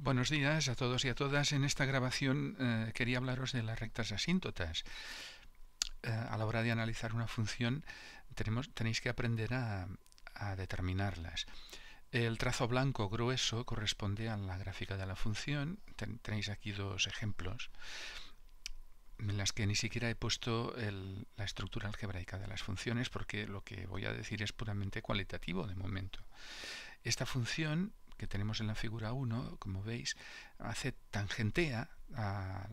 Buenos días a todos y a todas. En esta grabación eh, quería hablaros de las rectas asíntotas. Eh, a la hora de analizar una función tenéis que aprender a, determinarlas. El trazo blanco grueso corresponde a la gráfica de la función. tenéis aquí dos ejemplos en las que ni siquiera he puesto la estructura algebraica de las funciones porque lo que voy a decir es puramente cualitativo de momento. Esta función que tenemos en la figura 1, como veis, hace tangentea a,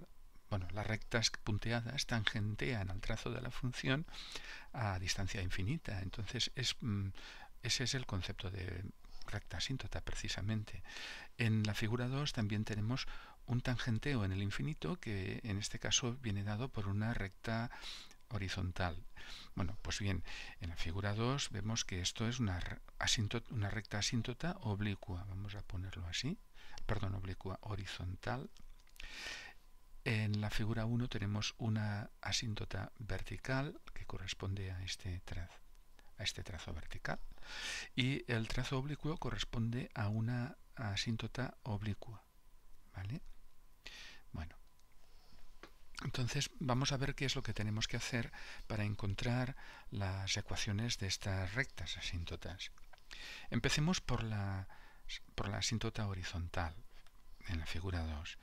bueno, las rectas punteadas tangentean al trazo de la función a distancia infinita. Entonces, es, mm, ese es el concepto de recta asíntota, precisamente. En la figura 2 también tenemos un tangenteo en el infinito que en este caso viene dado por una recta horizontal. Bueno, pues bien, en la figura 2 vemos que esto es una, una recta asíntota oblicua, vamos a ponerlo así, perdón, oblicua horizontal. En la figura 1 tenemos una asíntota vertical que corresponde a este, trazo, a este trazo vertical y el trazo oblicuo corresponde a una asíntota oblicua. ¿vale? Entonces vamos a ver qué es lo que tenemos que hacer para encontrar las ecuaciones de estas rectas asíntotas. Empecemos por la, por la asíntota horizontal en la figura 2.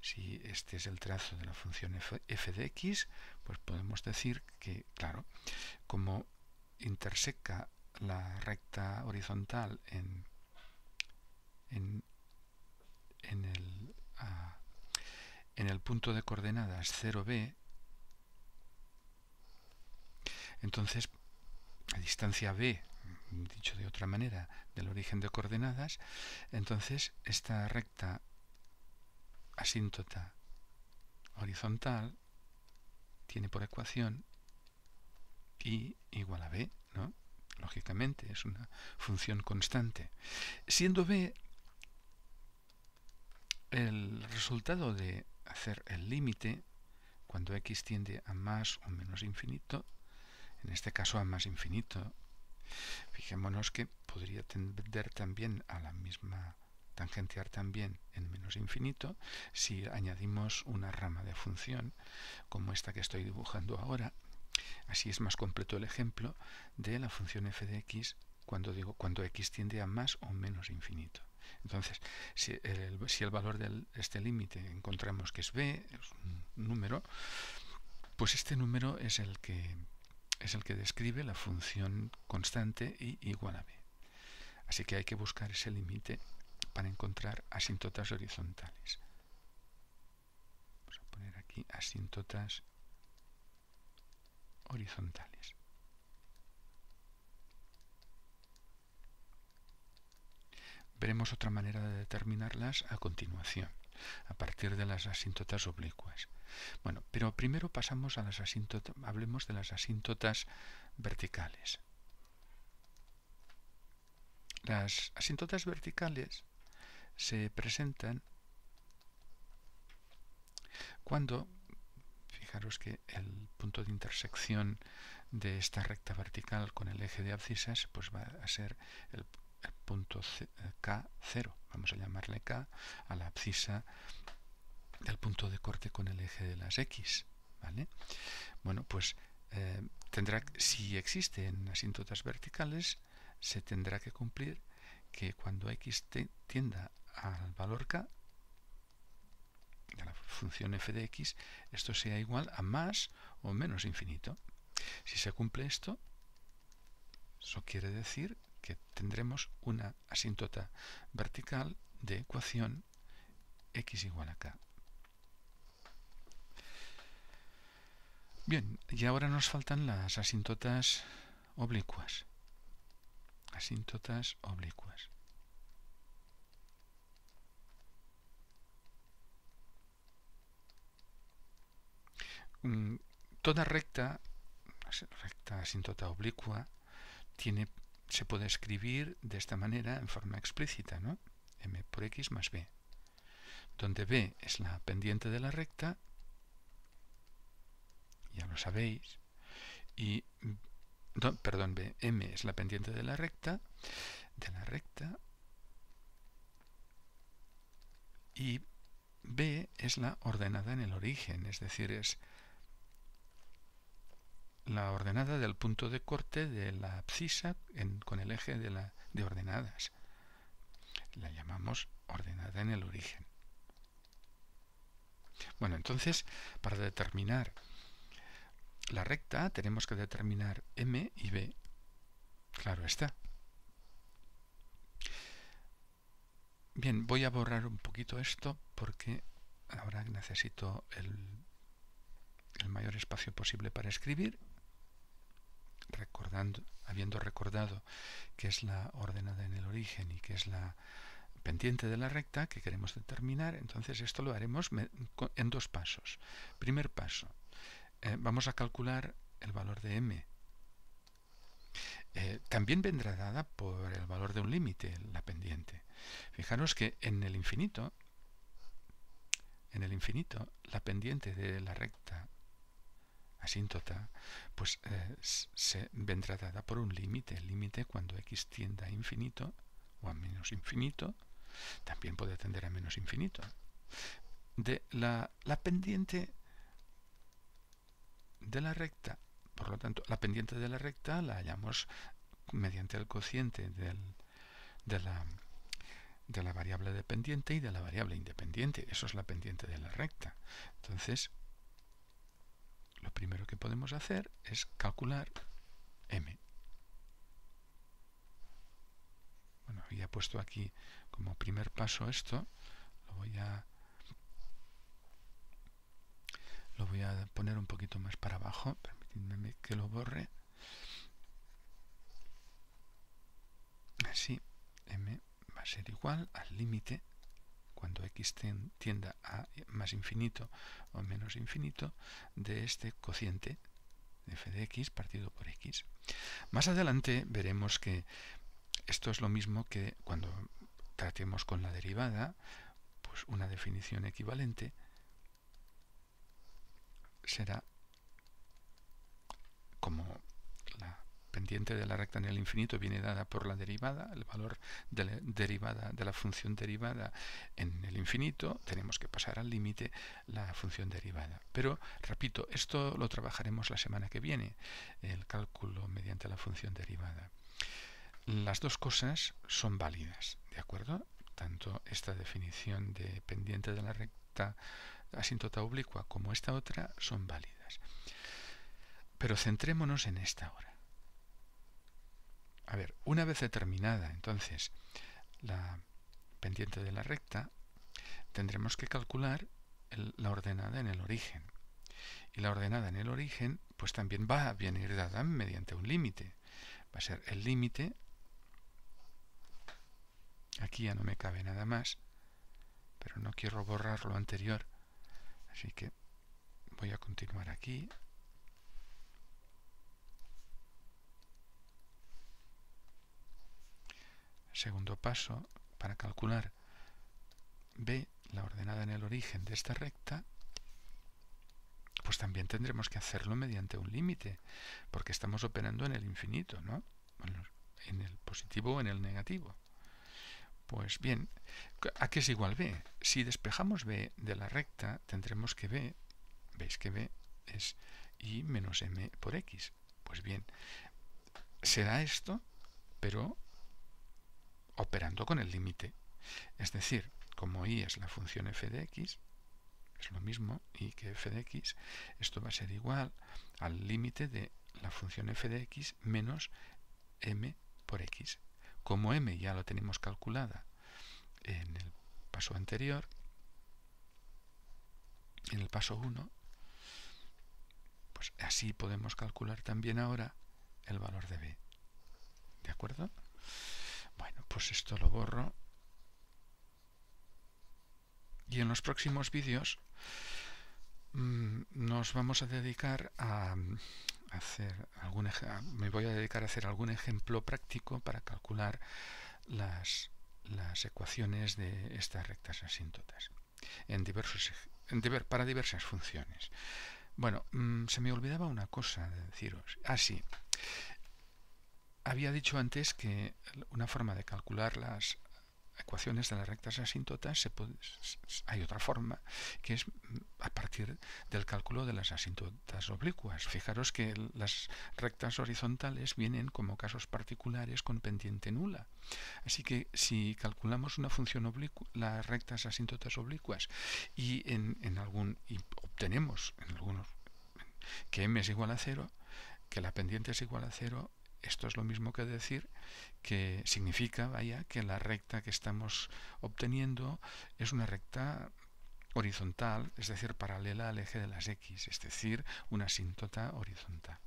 Si este es el trazo de la función f, de x, pues podemos decir que, claro, como interseca la recta horizontal en, en, en el en el punto de coordenadas 0b, entonces a distancia b, dicho de otra manera, del origen de coordenadas, entonces esta recta asíntota horizontal tiene por ecuación y igual a b, Lógicamente, es una función constante. Siendo b el resultado de hacer el límite cuando x tiende a más o menos infinito, en este caso a más infinito, fijémonos que podría tender también a la misma tangentear también en menos infinito si añadimos una rama de función como esta que estoy dibujando ahora. Así es más completo el ejemplo de la función f de x cuando digo cuando x tiende a más o menos infinito. Entonces, si el, valor de este límite encontramos que es b, es un número, pues este número es el que es el que describe la función constante y igual a b. Así que hay que buscar ese límite para encontrar asíntotas horizontales. Vamos a poner aquí asíntotas horizontales. veremos otra manera de determinarlas a continuación, a partir de las asíntotas oblicuas. Bueno, pero primero pasamos a las hablemos de las asíntotas verticales. Las asíntotas verticales se presentan cuando, fijaros que el punto de intersección de esta recta vertical con el eje de abscisas pues va a ser el punto punto K0. Vamos a llamarle K a la abscisa del punto de corte con el eje de las X. ¿vale? Bueno, pues eh, tendrá, si existen asíntotas verticales, se tendrá que cumplir que cuando X tienda al valor K, de la función f de x, esto sea igual a más o menos infinito. Si se cumple esto, eso quiere decir que tendremos una asíntota vertical de ecuación x igual a k. Bien, y ahora nos faltan las asíntotas oblicuas. Asíntotas oblicuas. Mm, toda recta, recta asíntota oblicua, tiene se puede escribir de esta manera en forma explícita, ¿no? m por x más b, donde b es la pendiente de la recta, ya lo sabéis, y perdón, b, m es la pendiente de la recta, de la recta, y b es la ordenada en el origen, es decir, es la ordenada del punto de corte de la abscisa con el eje de, la, de ordenadas. La llamamos ordenada en el origen. Bueno, entonces, para determinar la recta, tenemos que determinar M y B. Claro está. Bien, voy a borrar un poquito esto porque ahora necesito el, el mayor espacio posible para escribir recordando, habiendo recordado que es la ordenada en el origen y que es la pendiente de la recta que queremos determinar, entonces esto lo haremos en dos pasos. Primer paso, eh, vamos a calcular el valor de m. Eh, también vendrá dada por el valor de un límite, la pendiente. Fijaros que en el infinito, en el infinito, la pendiente de la recta asíntota, pues eh, se vendrá dada por un límite. El límite cuando x tienda a infinito o a menos infinito, también puede tender a menos infinito. De la, pendiente de la recta, por lo tanto, la pendiente de la recta la hallamos mediante el cociente de la de la variable dependiente y de la variable independiente. Eso es la pendiente de la recta. Entonces, lo primero que podemos hacer es calcular m. Bueno, había puesto aquí como primer paso esto. Lo voy a lo voy a poner un poquito más para abajo. Permitidme que lo borre. Así, m va a ser igual al límite cuando x tienda a más infinito o menos infinito de este cociente f de x partido por x. Más adelante veremos que esto es lo mismo que cuando tratemos con la derivada, pues una definición equivalente será como pendiente de la recta en el infinito viene dada por la derivada, el valor de la derivada de la función derivada en el infinito, tenemos que pasar al límite la función derivada. Pero, repito, esto lo trabajaremos la semana que viene, el cálculo mediante la función derivada. Las dos cosas son válidas, ¿de acuerdo? Tanto esta definición de pendiente de la recta asíntota oblicua como esta otra son válidas. Pero centrémonos en esta hora. A ver, una vez determinada entonces la pendiente de la recta, tendremos que calcular la ordenada en el origen. Y la ordenada en el origen, pues también va a venir dada mediante un límite. Va a ser el límite, aquí ya no me cabe nada más, pero no quiero borrar lo anterior, así que voy a continuar aquí, Segundo paso, para calcular b, la ordenada en el origen de esta recta, pues también tendremos que hacerlo mediante un límite, porque estamos operando en el infinito, ¿no? en el positivo o en el negativo. Pues bien, ¿a qué es igual b? Si despejamos b de la recta, tendremos que b, veis que b es y menos m por x. Pues bien, será esto, pero operando con el límite. Es decir, como y es la función f de x, es lo mismo y que f de x, esto va a ser igual al límite de la función f de x menos m por x. Como m ya lo tenemos calculada en el paso anterior, en el paso 1, pues así podemos calcular también ahora el valor de b. ¿De acuerdo? Bueno, pues esto lo borro. Y en los próximos vídeos mm, nos vamos a dedicar a, mm, hacer algún me voy a dedicar a hacer algún ejemplo práctico para calcular las, ecuaciones de estas rectas asíntotas en diversos para diversas funciones. Bueno, mm, se me olvidaba una cosa de deciros. Ah, sí. Había dicho antes que una forma de calcular las ecuaciones de las rectas asíntotas se puede, hay otra forma que es mm, a partir del cálculo de las asíntotas oblicuas. Fijaros que las rectas horizontales vienen como casos particulares con pendiente nula. Así que si calculamos una función oblicua, las rectas asíntotas oblicuas y en, en algún obtenemos en algunos que m es igual a cero, que la pendiente es igual a cero, esto es lo mismo que decir que significa, vaya, que la recta que estamos obteniendo es una recta horizontal, es decir, paralela al eje de las X, es decir, una asíntota horizontal.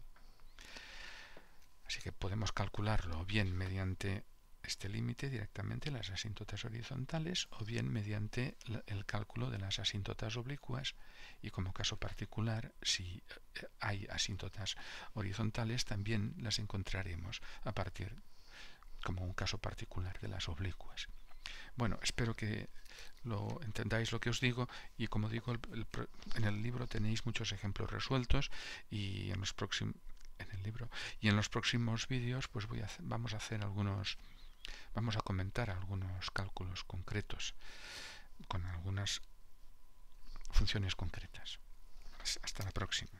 Así que podemos calcularlo bien mediante este límite directamente las asíntotas horizontales o bien mediante el cálculo de las asíntotas oblicuas y como caso particular si eh, hay asíntotas horizontales también las encontraremos a partir como un caso particular de las oblicuas. Bueno, espero que lo entendáis lo que os digo y como digo en el libro tenéis muchos ejemplos resueltos y en los próximos en el libro y en los próximos vídeos pues voy a, vamos a hacer algunos Vamos a comentar algunos cálculos concretos con algunas funciones concretas. Hasta la próxima.